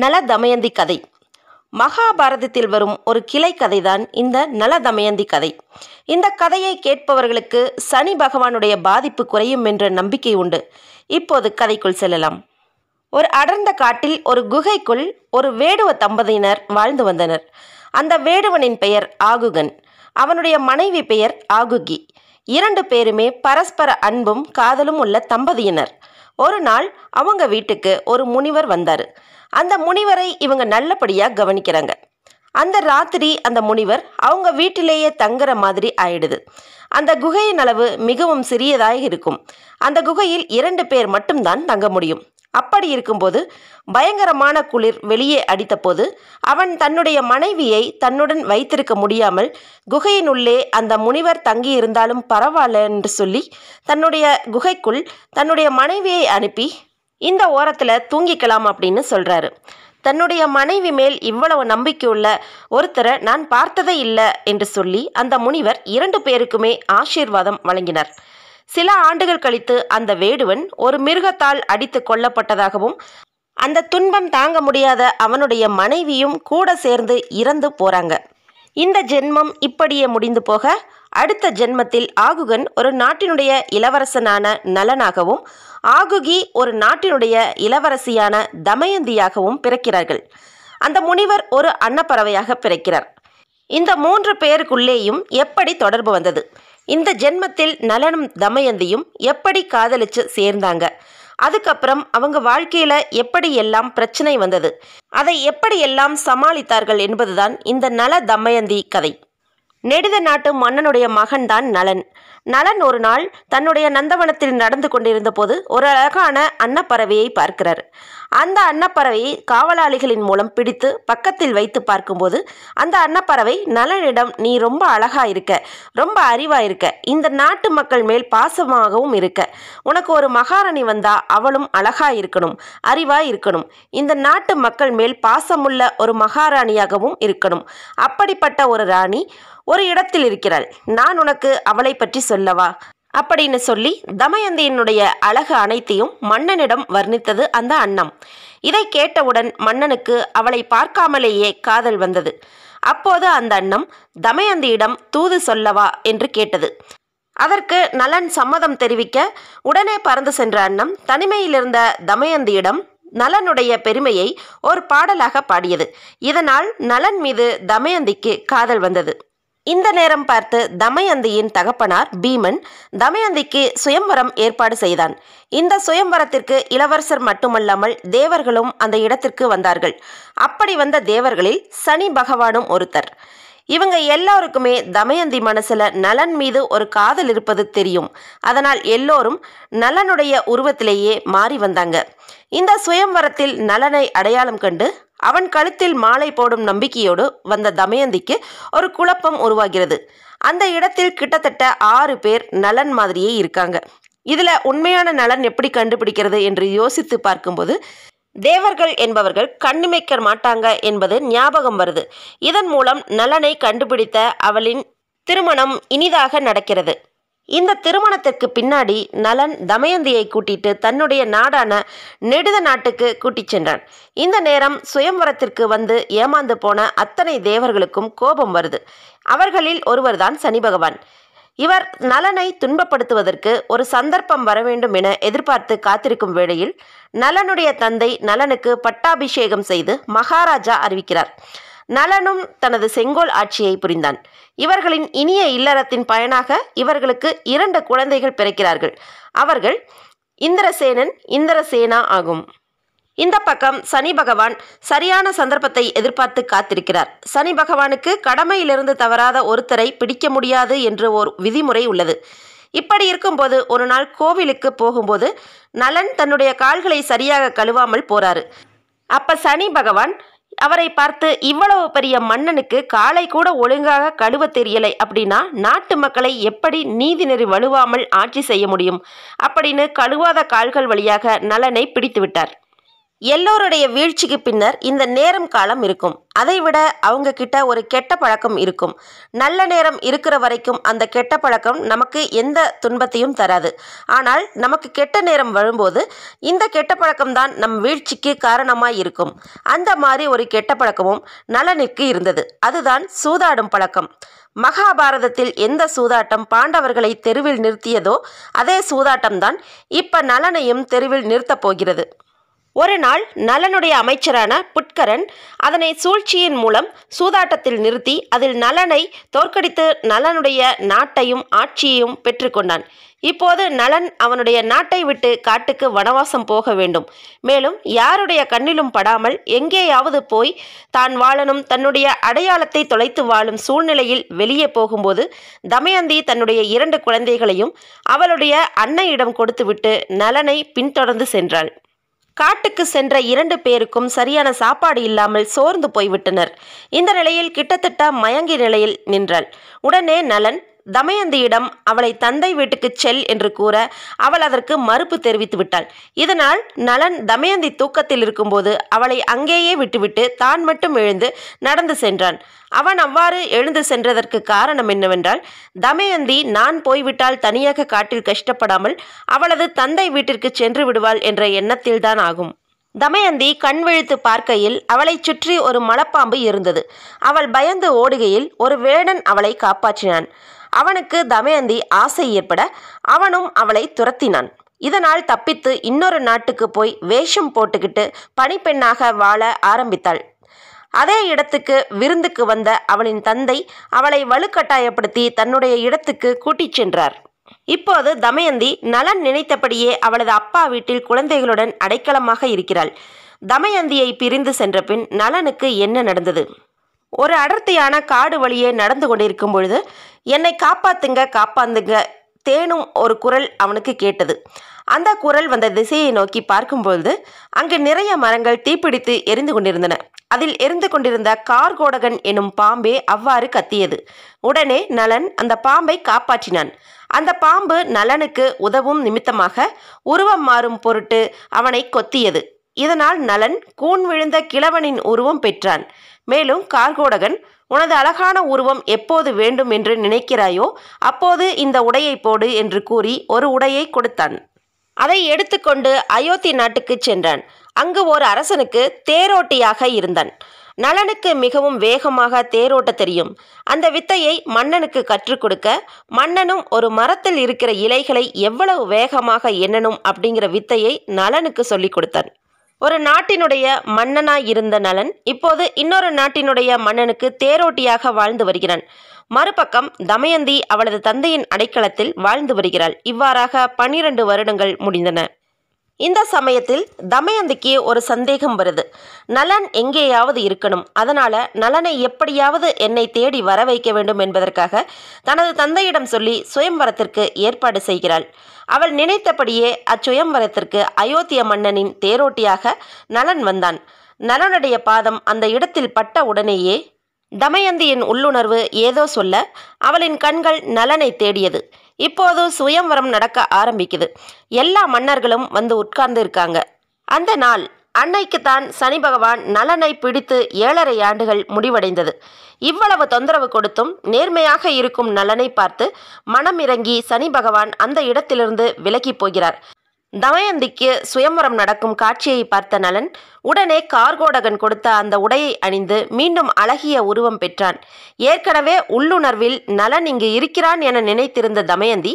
நல தமயந்தி கதை மகாபாரதத்தில் வரும் ஒரு கிளை கதைதான் இந்த நல தமயந்தி கதை இந்த கதையை கேட்பவர்களுக்கு சனி பகவானுடைய பாதிப்பு குறையும் என்ற நம்பிக்கை உண்டு இப்போது கதைக்குள் செல்லலாம் ஒரு அடர்ந்த காட்டில் ஒரு குகைக்குள் ஒரு வேடுவ தம்பதியினர் வாழ்ந்து வந்தனர் அந்த வேடுவனின் பெயர் ஆகுகன் அவனுடைய மனைவி பெயர் ஆகுகி இரண்டு பேருமே பரஸ்பர அன்பும் காதலும் உள்ள தம்பதியினர் ஒரு நாள் அவங்க வீட்டுக்கு ஒரு முனிவர் வந்தார் அந்த முனிவரை இவங்க நல்லபடியாக கவனிக்கிறாங்க அந்த ராத்திரி அந்த முனிவர் அவங்க வீட்டிலேயே தங்குற மாதிரி ஆயிடுது அந்த குகையின் அளவு மிகவும் சிறியதாக இருக்கும் அந்த குகையில் இரண்டு பேர் மட்டும்தான் தங்க முடியும் அப்படி இருக்கும்போது பயங்கரமான குளிர் வெளியே அடித்தபோது அவன் தன்னுடைய மனைவியை தன்னுடன் வைத்திருக்க முடியாமல் குகையினுள்ளே அந்த முனிவர் தங்கியிருந்தாலும் பரவாயில்ல என்று சொல்லி தன்னுடைய குகைக்குள் தன்னுடைய மனைவியை அனுப்பி இந்த ஓரத்தில் தூங்கிக்கலாம் அப்படின்னு சொல்கிறாரு தன்னுடைய மனைவி மேல் இவ்வளவு நம்பிக்கையுள்ள ஒருத்தரை நான் பார்த்ததே இல்லை என்று சொல்லி அந்த முனிவர் இரண்டு பேருக்குமே ஆசீர்வாதம் வழங்கினார் சில ஆண்டுகள் கழித்து அந்த வேடுவன் ஒரு மிருகத்தால் அடித்து கொல்லப்பட்டதாகவும் அந்த துன்பம் தாங்க முடியாத அவனுடைய மனைவியும் கூட சேர்ந்து இறந்து போறாங்க இந்த ஜென்மம் இப்படியே முடிந்து போக அடுத்த ஜென்மத்தில் ஆகுகன் ஒரு நாட்டினுடைய இளவரசனான நலனாகவும் ஆகுகி ஒரு நாட்டினுடைய இளவரசியான தமயந்தியாகவும் பிறக்கிறார்கள் அந்த முனிவர் ஒரு அன்னப்பறவையாக பிறக்கிறார் இந்த மூன்று பேருக்குள்ளேயும் எப்படி தொடர்பு வந்தது இந்த ஜென்மத்தில் நலனும் தமயந்தியும் எப்படி காதலிச்சு சேர்ந்தாங்க அதுக்கப்புறம் அவங்க வாழ்க்கையில் எப்படியெல்லாம் பிரச்சனை வந்தது அதை எப்படியெல்லாம் சமாளித்தார்கள் என்பதுதான் இந்த நல தமயந்தி கதை நெடுத நாட்டு மன்னனுடைய மகன்தான் நலன் நலன் ஒரு நாள் தன்னுடைய நந்தவனத்தில் நடந்து கொண்டிருந்த போது ஒரு அழகான அன்னப்பறவையை பார்க்கிறார் அந்த அன்னப்பறவையை காவலாளிகளின் மூலம் பிடித்து பக்கத்தில் வைத்து பார்க்கும்போது அந்த அன்னப்பறவை நலனிடம் நீ ரொம்ப அழகா இருக்க ரொம்ப அறிவா இருக்க இந்த நாட்டு மக்கள் மேல் பாசமாகவும் இருக்க உனக்கு ஒரு மகாராணி வந்தா அவளும் அழகா இருக்கணும் அறிவா இருக்கணும் இந்த நாட்டு மக்கள் மேல் பாசமுள்ள ஒரு மகாராணியாகவும் இருக்கணும் அப்படிப்பட்ட ஒரு ராணி ஒரு இடத்தில் இருக்கிறாள் நான் உனக்கு அவளை பற்றி சொல்லவா அப்படின்னு சொல்லி தமயந்தியினுடைய அழகு அனைத்தையும் மன்னனிடம் வர்ணித்தது அந்த அன்னம் இதை கேட்டவுடன் மன்னனுக்கு அவளை பார்க்காமலேயே காதல் வந்தது அப்போது அந்த அன்னம் தமயந்தியிடம் தூது சொல்லவா என்று கேட்டது அதற்கு நலன் சம்மதம் தெரிவிக்க உடனே பறந்து சென்ற அன்னம் தனிமையிலிருந்த தமயந்தியிடம் நலனுடைய பெருமையை ஒரு பாடலாக பாடியது இதனால் நலன் மீது தமயந்திக்கு காதல் வந்தது இந்த நேரம் பார்த்து தமயந்தியின் தகப்பனார் பீமன் தமயந்திக்கு சுயம்பரம் ஏற்பாடு செய்தான் இந்த சுயம்பரத்திற்கு இளவரசர் மட்டுமல்லாமல் தேவர்களும் அந்த இடத்திற்கு வந்தார்கள் அப்படி வந்த தேவர்களில் சனி பகவானும் ஒருத்தர் இவங்க எல்லாருக்குமே தமயந்தி மனசுல நலன் மீது ஒரு காதல் இருப்பது தெரியும் அதனால் எல்லோரும் நலனுடைய உருவத்திலேயே மாறி வந்தாங்க இந்த சுயம்வரத்தில் நலனை அடையாளம் கண்டு அவன் கழுத்தில் மாலை போடும் நம்பிக்கையோடு வந்த தமயந்திக்கு ஒரு குழப்பம் உருவாகிறது அந்த இடத்தில் கிட்டத்தட்ட ஆறு பேர் நலன் மாதிரியே இருக்காங்க இதில் உண்மையான நலன் எப்படி கண்டுபிடிக்கிறது என்று யோசித்து பார்க்கும்போது தேவர்கள் என்பவர்கள் கண்ணிமைக்க மாட்டாங்க என்பது ஞாபகம் வருது இதன் மூலம் நலனை கண்டுபிடித்த அவளின் திருமணம் இனிதாக நடக்கிறது இந்த திருமணத்திற்கு பின்னாடி நலன் தமயந்தியை கூட்டிட்டு தன்னுடைய நாடான நெடுத நாட்டுக்கு கூட்டிச் சென்றான் இந்த நேரம் சுயம்பரத்திற்கு வந்து ஏமாந்து போன அத்தனை தேவர்களுக்கும் கோபம் வருது அவர்களில் ஒருவர்தான் சனி பகவான் இவர் நலனை துன்பப்படுத்துவதற்கு ஒரு சந்தர்ப்பம் வர வேண்டும் என எதிர்பார்த்து காத்திருக்கும் வேளையில் நலனுடைய தந்தை நலனுக்கு பட்டாபிஷேகம் செய்து மகாராஜா அறிவிக்கிறார் நலனும் தனது செங்கோல் ஆட்சியை புரிந்தான் இவர்களின் இனிய இல்லறத்தின் பயனாக இவர்களுக்கு இரண்டு குழந்தைகள் பிறக்கிறார்கள் அவர்கள் இந்திரசேனன் இந்திரசேனா ஆகும் இந்த பக்கம் சனி பகவான் சரியான சந்தர்ப்பத்தை எதிர்பார்த்து காத்திருக்கிறார் சனி பகவானுக்கு கடமையிலிருந்து தவறாத ஒருத்தரை பிடிக்க முடியாது என்று ஒரு விதிமுறை உள்ளது இப்படி இருக்கும்போது ஒரு நாள் கோவிலுக்கு போகும்போது நலன் தன்னுடைய கால்களை சரியாக கழுவாமல் போறாரு அப்ப சனி பகவான் அவரை பார்த்து இவ்வளவு பெரிய மன்னனுக்கு காலை கூட ஒழுங்காக கழுவ தெரியலை அப்படின்னா நாட்டு மக்களை எப்படி நீதிநெறி வலுவாமல் ஆட்சி செய்ய முடியும் அப்படின்னு கழுவாத கால்கள் வழியாக நலனை பிடித்துவிட்டார் எல்லோருடைய வீழ்ச்சிக்கு பின்னர் இந்த நேரம் காலம் இருக்கும் அதைவிட அவங்க கிட்ட ஒரு கெட்ட பழக்கம் இருக்கும் நல்ல நேரம் இருக்கிற வரைக்கும் அந்த கெட்ட பழக்கம் நமக்கு எந்த துன்பத்தையும் தராது ஆனால் நமக்கு கெட்ட நேரம் வரும்போது இந்த கெட்ட பழக்கம்தான் நம் வீழ்ச்சிக்கு காரணமாக இருக்கும் அந்த மாதிரி ஒரு கெட்ட பழக்கமும் நலனுக்கு இருந்தது அதுதான் சூதாடும் பழக்கம் மகாபாரதத்தில் எந்த சூதாட்டம் பாண்டவர்களை தெருவில் நிறுத்தியதோ அதே சூதாட்டம்தான் இப்போ நலனையும் தெருவில் நிறுத்தப் போகிறது ஒரு நாள் நலனுடைய அமைச்சரான புட்கரன் அதனை சூழ்ச்சியின் மூலம் சூதாட்டத்தில் நிறுத்தி அதில் நலனை தோற்கடித்து நலனுடைய நாட்டையும் ஆட்சியையும் பெற்றுக்கொண்டான் இப்போது நலன் அவனுடைய நாட்டை விட்டு காட்டுக்கு வனவாசம் போக வேண்டும் மேலும் யாருடைய கண்ணிலும் படாமல் எங்கேயாவது போய் தான் வாழனும் தன்னுடைய அடையாளத்தை தொலைத்து வாழும் சூழ்நிலையில் வெளியே போகும்போது தமயந்தி தன்னுடைய இரண்டு குழந்தைகளையும் அவளுடைய அன்னையிடம் கொடுத்துவிட்டு நலனை பின்தொடர்ந்து சென்றாள் காட்டுக்கு சென்ற இரண்டு பேருக்கும் சரியான சாப்பாடு இல்லாமல் சோர்ந்து போய்விட்டனர் இந்த நிலையில் கிட்டத்தட்ட மயங்கி நிலையில் நின்றாள் உடனே நலன் தமயந்தியிடம் அவளை தந்தை வீட்டுக்கு செல் என்று கூற அவள் அதற்கு மறுப்பு தெரிவித்து விட்டாள் இதனால் நலன் தமயந்தி தூக்கத்தில் இருக்கும்போது அவளை அங்கேயே விட்டுவிட்டு தான் மட்டும் எழுந்து நடந்து சென்றான் அவன் அவ்வாறு எழுந்து சென்றதற்கு காரணம் என்னவென்றால் தமயந்தி நான் போய்விட்டால் தனியாக காட்டில் கஷ்டப்படாமல் அவளது தந்தை வீட்டிற்கு சென்று விடுவாள் என்ற எண்ணத்தில்தான் ஆகும் தமயந்தி கண் விழித்து பார்க்கையில் அவளைச் சுற்றி ஒரு மலப்பாம்பு இருந்தது அவள் பயந்து ஓடுகையில் ஒரு வேடன் அவளை காப்பாற்றினான் அவனுக்கு தமயந்தி ஆசை ஏற்பட அவனும் அவளை துரத்தினான் இதனால் தப்பித்து இன்னொரு நாட்டுக்கு போய் வேஷம் போட்டுக்கிட்டு பணிப்பெண்ணாக வாழ ஆரம்பித்தாள் அதே இடத்துக்கு விருந்துக்கு வந்த அவளின் தந்தை அவளை வலுக்கட்டாயப்படுத்தி தன்னுடைய இடத்துக்கு கூட்டிச் சென்றார் இப்போது தமயந்தி நலன் நினைத்தபடியே அவளது அப்பா வீட்டில் குழந்தைகளுடன் அடைக்கலமாக இருக்கிறாள் தமயந்தியை பிரிந்து சென்ற பின் நலனுக்கு என்ன நடந்தது ஒரு அடர்த்தியான காடு வழியே நடந்து கொண்டிருக்கும் பொழுது என்னை காப்பாத்துங்க காப்பாந்துங்க தேனும் ஒரு குரல் அவனுக்கு கேட்டது அந்த குரல் வந்த திசையை நோக்கி பார்க்கும்பொழுது அங்கு நிறைய மரங்கள் தீப்பிடித்து எரிந்து கொண்டிருந்தன அதில் எரிந்து கொண்டிருந்த கார்கோடகன் எனும் பாம்பே அவ்வாறு கத்தியது உடனே நலன் அந்த பாம்பை காப்பாற்றினான் அந்த பாம்பு நலனுக்கு உதவும் நிமித்தமாக உருவம் மாறும் பொருட்டு அவனை கொத்தியது இதனால் நலன் கூன் விழுந்த கிழவனின் உருவம் பெற்றான் மேலும் கார்கோடகன் உனது அழகான உருவம் எப்போது வேண்டும் என்று நினைக்கிறாயோ அப்போது இந்த உடையை போடு என்று கூறி ஒரு உடையை கொடுத்தான் அதை எடுத்துக்கொண்டு அயோத்தி நாட்டுக்கு சென்றான் அங்கு ஒரு அரசனுக்கு தேரோட்டியாக இருந்தான் நலனுக்கு மிகவும் வேகமாக தேரோட்ட தெரியும் அந்த வித்தையை மன்னனுக்கு கற்றுக் கொடுக்க மன்னனும் ஒரு மரத்தில் இருக்கிற இலைகளை எவ்வளவு வேகமாக எண்ணணும் அப்படிங்கிற வித்தையை நலனுக்கு சொல்லிக் கொடுத்தான் ஒரு நாட்டினுடைய மன்னனாய் இருந்த நலன் இப்போது இன்னொரு நாட்டினுடைய மன்னனுக்கு தேரோட்டியாக வாழ்ந்து வருகிறான் மறுபக்கம் தமயந்தி அவளது தந்தையின் அடைக்கலத்தில் வாழ்ந்து வருகிறாள் இவ்வாறாக பனிரண்டு வருடங்கள் முடிந்தன இந்த சமயத்தில் தமயந்திக்கு ஒரு சந்தேகம் வருது நலன் எங்கேயாவது இருக்கணும் அதனால் நலனை எப்படியாவது என்னை தேடி வர வைக்க வேண்டும் என்பதற்காக தனது தந்தையிடம் சொல்லி சுயம்வரத்திற்கு ஏற்பாடு செய்கிறாள் அவள் நினைத்தபடியே அச்சுயம்வரத்திற்கு அயோத்திய மன்னனின் தேரோட்டியாக நலன் வந்தான் நலனுடைய பாதம் அந்த இடத்தில் பட்ட உடனேயே தமயந்தியின் உள்ளுணர்வு ஏதோ சொல்ல அவளின் கண்கள் நலனை தேடியது இப்போது சுயம்வரம் நடக்க ஆரம்பிக்குது எல்லா மன்னர்களும் வந்து உட்கார்ந்து இருக்காங்க அந்த நாள் அன்னைக்குத்தான் சனி பகவான் நலனை பிடித்து ஏழரை ஆண்டுகள் முடிவடைந்தது இவ்வளவு தொந்தரவு கொடுத்தும் நேர்மையாக இருக்கும் நலனை பார்த்து மனம் இறங்கி சனி பகவான் அந்த இடத்திலிருந்து விலகி போகிறார் தமயந்திக்கு சுயம்பரம் நடக்கும் காட்சியை பார்த்த நலன் உடனே கார்கோடகன் கொடுத்த அந்த உடையை அணிந்து மீண்டும் அழகிய உருவம் பெற்றான் ஏற்கனவே உள்ளுணர்வில் நலன் இங்கு இருக்கிறான் என நினைத்திருந்த தமயந்தி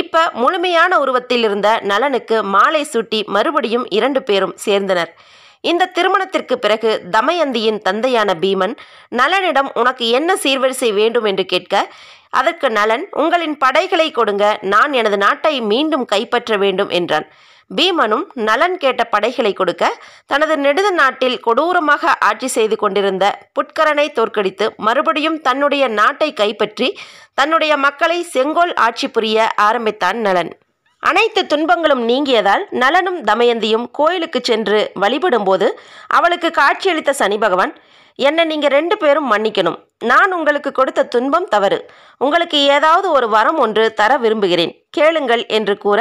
இப்ப முழுமையான உருவத்தில் இருந்த நலனுக்கு மாலை சூட்டி மறுபடியும் இரண்டு பேரும் சேர்ந்தனர் இந்த திருமணத்திற்கு பிறகு தமயந்தியின் தந்தையான பீமன் நலனிடம் உனக்கு என்ன சீர்வரிசை வேண்டும் என்று கேட்க அதற்கு நலன் உங்களின் படைகளை கொடுங்க நான் எனது நாட்டை மீண்டும் கைப்பற்ற வேண்டும் என்றான் பீமனும் நலன் கேட்ட படைகளை கொடுக்க தனது நெடுத நாட்டில் கொடூரமாக ஆட்சி செய்து கொண்டிருந்த புட்கரனை தோற்கடித்து மறுபடியும் தன்னுடைய நாட்டை கைப்பற்றி தன்னுடைய மக்களை செங்கோல் ஆட்சி புரிய ஆரம்பித்தான் நலன் அனைத்து துன்பங்களும் நீங்கியதால் நலனும் தமயந்தியும் கோயிலுக்கு சென்று வழிபடும்போது அவளுக்கு காட்சியளித்த சனி பகவான் என்னை நீங்கள் ரெண்டு பேரும் மன்னிக்கணும் நான் உங்களுக்கு கொடுத்த துன்பம் தவறு உங்களுக்கு ஏதாவது ஒரு வரம் ஒன்று தர விரும்புகிறேன் கேளுங்கள் என்று கூற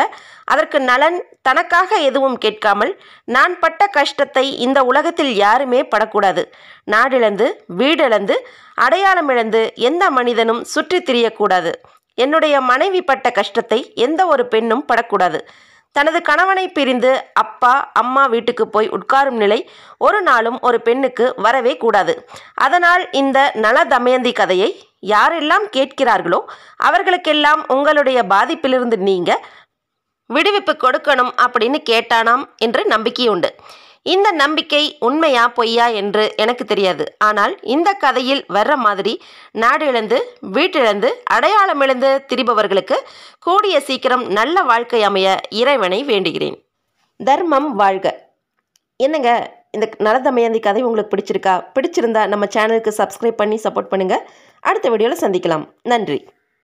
அதற்கு நலன் தனக்காக எதுவும் கேட்காமல் நான் பட்ட கஷ்டத்தை இந்த உலகத்தில் யாருமே படக்கூடாது நாடிழந்து வீடிழந்து அடையாளம் இழந்து எந்த மனிதனும் சுற்றித் திரியக்கூடாது என்னுடைய மனைவி பட்ட கஷ்டத்தை எந்த ஒரு பெண்ணும் படக்கூடாது தனது கணவனை பிரிந்து அப்பா அம்மா வீட்டுக்கு போய் உட்காரும் நிலை ஒரு நாளும் ஒரு பெண்ணுக்கு வரவே கூடாது அதனால் இந்த நல தமயந்தி கதையை யாரெல்லாம் கேட்கிறார்களோ அவர்களுக்கெல்லாம் உங்களுடைய பாதிப்பிலிருந்து நீங்கள் விடுவிப்பு கொடுக்கணும் அப்படின்னு கேட்டானாம் என்று நம்பிக்கை உண்டு இந்த நம்பிக்கை உண்மையா பொய்யா என்று எனக்கு தெரியாது ஆனால் இந்த கதையில் வர்ற மாதிரி நாடு இழந்து வீட்டிழந்து அடையாளம் இழந்து திரிபவர்களுக்கு கூடிய சீக்கிரம் நல்ல வாழ்க்கை அமைய இறைவனை வேண்டுகிறேன் தர்மம் வாழ்க என்னங்க இந்த நலதமயந்தி கதை உங்களுக்கு பிடிச்சிருக்கா பிடிச்சிருந்தா நம்ம சேனலுக்கு சப்ஸ்கிரைப் பண்ணி சப்போர்ட் பண்ணுங்கள் அடுத்த வீடியோவில் சந்திக்கலாம் நன்றி